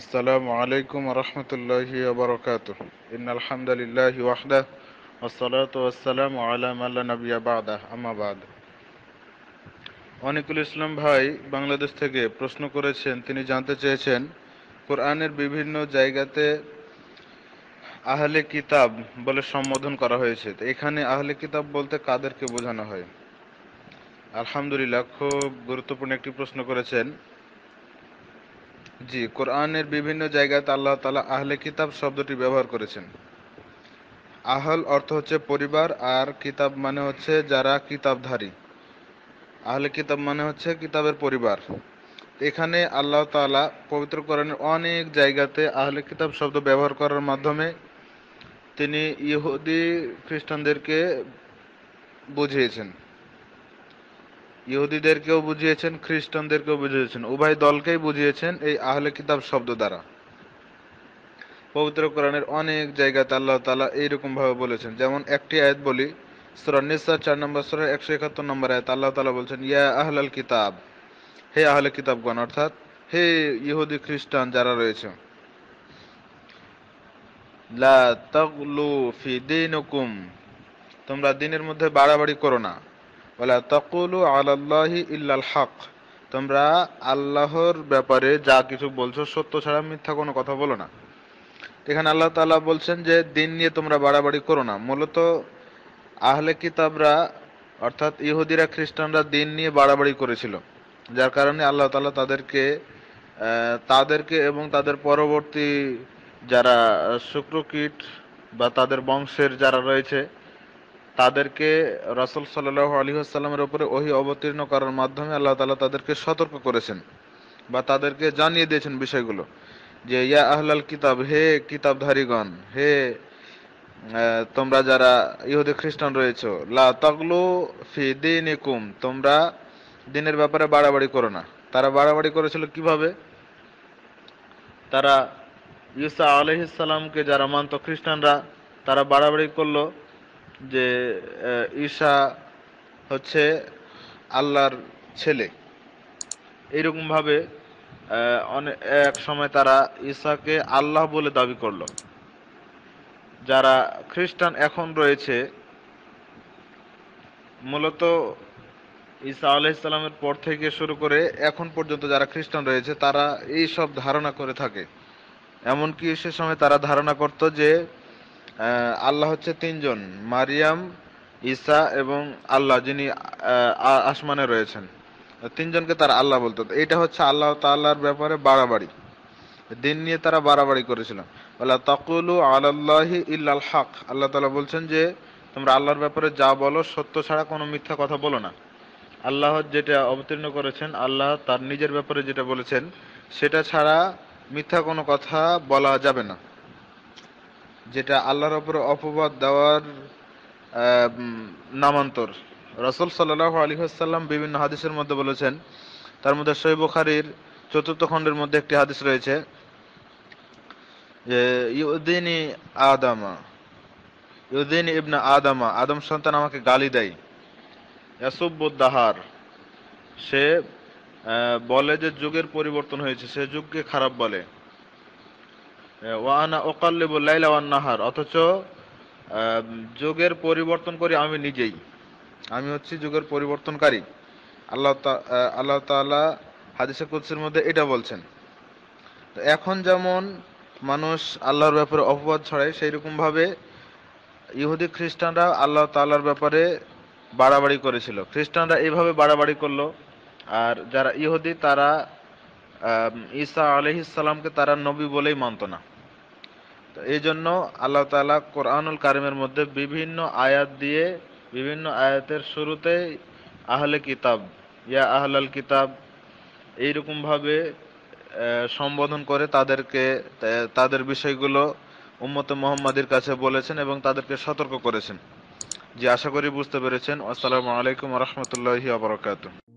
আসসালামু আলাইকুম রহমতুল্লাহি আবরকাত ইন আলহামদুলিল্লাহ ওয়াহদা আসসালাত আসসালাম আলাম আল্লাহ নবী আবাদা আমাবাদ অনিকুল ইসলাম ভাই বাংলাদেশ থেকে প্রশ্ন করেছেন তিনি জানতে চেয়েছেন কোরআনের বিভিন্ন জায়গাতে আহলে কিতাব বলে সম্বোধন করা হয়েছে এখানে আহলে কিতাব বলতে কাদেরকে বোঝানো হয় আলহামদুলিল্লাহ খুব গুরুত্বপূর্ণ একটি প্রশ্ন করেছেন জি কোরআনের বিভিন্ন জায়গাতে আল্লাহ তালা আহলে কিতাব শব্দটি ব্যবহার করেছেন আহল অর্থ হচ্ছে পরিবার আর কিতাব মানে হচ্ছে যারা কিতাবধারী আহলে কিতাব মানে হচ্ছে কিতাবের পরিবার এখানে আল্লাহ তালা পবিত্র কোরআনের অনেক জায়গাতে আহলে কিতাব শব্দ ব্যবহার করার মাধ্যমে তিনি ইহুদি খ্রিস্টানদেরকে বুঝিয়েছেন ইহুদিদেরকেও বুঝিয়েছেন খ্রিস্টানদেরকেও বুঝিয়েছেন উভয় দলকেই বুঝিয়েছেন এই আহলে কিতাব শব্দ দ্বারা পবিত্র কোরআনের অনেক জায়গাতে আল্লাহ তালা ভাবে বলেছেন যেমন একটি আয়াত বলি চার নম্বর একশো একাত্তর নম্বর আয়াত আল্লাহ তালা বলছেন ইয়া আহলাল কিতাব হে আহলে কিতাবগণ অর্থাৎ হে ইহুদি খ্রিস্টান যারা রয়েছে লা ফি তোমরা দিনের মধ্যে বাড়াবাড়ি করো না ওলা তকুলু আলাল্লাহি ইল্লাল হক তোমরা আল্লাহর ব্যাপারে যা কিছু বলছো সত্য ছাড়া মিথ্যা কোনো কথা বলো না এখানে আল্লাহ তালা বলছেন যে দিন নিয়ে তোমরা বাড়াবাড়ি করো না মূলত আহলে কিতাবরা অর্থাৎ ইহুদিরা খ্রিস্টানরা দিন নিয়ে বাড়াবাড়ি করেছিল যার কারণে আল্লাহ তালা তাদেরকে তাদেরকে এবং তাদের পরবর্তী যারা শুক্রকীট বা তাদের বংশের যারা রয়েছে তাদেরকে রাসুল সাল্লাহ আলী আসসালামের উপরে ওহি অবতীর্ণ করার মাধ্যমে আল্লাহ তালা তাদেরকে সতর্ক করেছেন বা তাদেরকে জানিয়ে দিয়েছেন বিষয়গুলো যে ইয়া আহলাল কিতাব হে কিতাবধারীগণ হে তোমরা যারা ইহুদি খ্রিস্টান রয়েছ লা তগলু ফি দিন তোমরা দিনের ব্যাপারে বাড়াবাড়ি করো না তারা বাড়াবাড়ি করেছিল কিভাবে তারা ইউসা আলহিসামকে যারা মানত খ্রিস্টানরা তারা বাড়াবাড়ি করলো যে ঈশা হচ্ছে আল্লাহর ছেলে এইরকমভাবে অনেক এক সময় তারা ঈশাকে আল্লাহ বলে দাবি করল যারা খ্রিস্টান এখন রয়েছে মূলত ঈসা আলাইসাল্লামের পর থেকে শুরু করে এখন পর্যন্ত যারা খ্রিস্টান রয়েছে তারা এই সব ধারণা করে থাকে এমনকি সে সময় তারা ধারণা করত যে আল্লাহ হচ্ছে তিনজন মারিয়াম ঈসা এবং আল্লাহ যিনি আসমানে রয়েছেন তিনজনকে তারা আল্লাহ বলতো এটা হচ্ছে আল্লাহ তাল্লাহর ব্যাপারে বাড়াবাড়ি দিন নিয়ে তারা বাড়াবাড়ি করেছিল আল্লাহ তাকুলু আল্লাহি ইল্লাল হক আল্লাহ তালা বলছেন যে তোমরা আল্লাহর ব্যাপারে যা বলো সত্য ছাড়া কোনো মিথ্যা কথা বলো না আল্লাহ যেটা অবতীর্ণ করেছেন আল্লাহ তার নিজের ব্যাপারে যেটা বলেছেন সেটা ছাড়া মিথ্যা কোনো কথা বলা যাবে না যেটা আল্লাহর ওপরে অপবাদ দেওয়ার নামান্তর রসুল সাল্লাহ আলী আসাল্লাম বিভিন্ন হাদিসের মধ্যে বলেছেন তার মধ্যে খারির চতুর্থ খণ্ডের মধ্যে একটি হাদিস রয়েছে যে ইউদ্দিনী আদামা ইউদ্দিন ইবনা আদামা আদম সন্তান আমাকে গালি দেয় দাহার সে বলে যে যুগের পরিবর্তন হয়েছে সে যুগকে খারাপ বলে লাইলা ওয়ান নাহার অথচ যুগের পরিবর্তন করি আমি নিজেই আমি হচ্ছি যুগের পরিবর্তনকারী আল্লাহ আল্লাহ তালা হাদিসে কুদ্সির মধ্যে এটা বলছেন তো এখন যেমন মানুষ আল্লাহর ব্যাপারে অপবাদ ছড়ায় সেই রকমভাবে ইহুদি খ্রিস্টানরা আল্লাহ তাল্লার ব্যাপারে বাড়াবাড়ি করেছিল খ্রিস্টানরা এইভাবে বাড়াবাড়ি করলো আর যারা ইহুদি তারা ঈসা আলহিসাল্লামকে তারা নবী বলেই মানত না এই জন্য আল্লাহ তালা কোরআনুল কারিমের মধ্যে বিভিন্ন আয়াত দিয়ে বিভিন্ন আয়াতের শুরুতে আহলে কিতাব ইয়া আহলাল কিতাব এইরকমভাবে সম্বোধন করে তাদেরকে তাদের বিষয়গুলো উম্মত মোহাম্মদের কাছে বলেছেন এবং তাদেরকে সতর্ক করেছেন যে আশা করি বুঝতে পেরেছেন আসসালামু আলাইকুম রহমতুল্লাহি আবরকাত